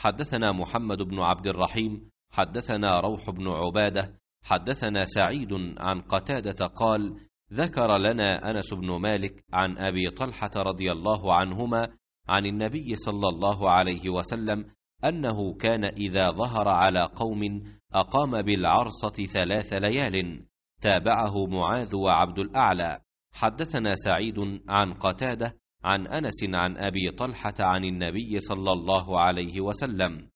حدثنا محمد بن عبد الرحيم حدثنا روح بن عباده حدثنا سعيد عن قتاده قال ذكر لنا انس بن مالك عن ابي طلحه رضي الله عنهما عن النبي صلى الله عليه وسلم انه كان اذا ظهر على قوم اقام بالعرصه ثلاث ليال تابعه معاذ وعبد الاعلى حدثنا سعيد عن قتاده عن انس عن ابي طلحه عن النبي صلى الله عليه وسلم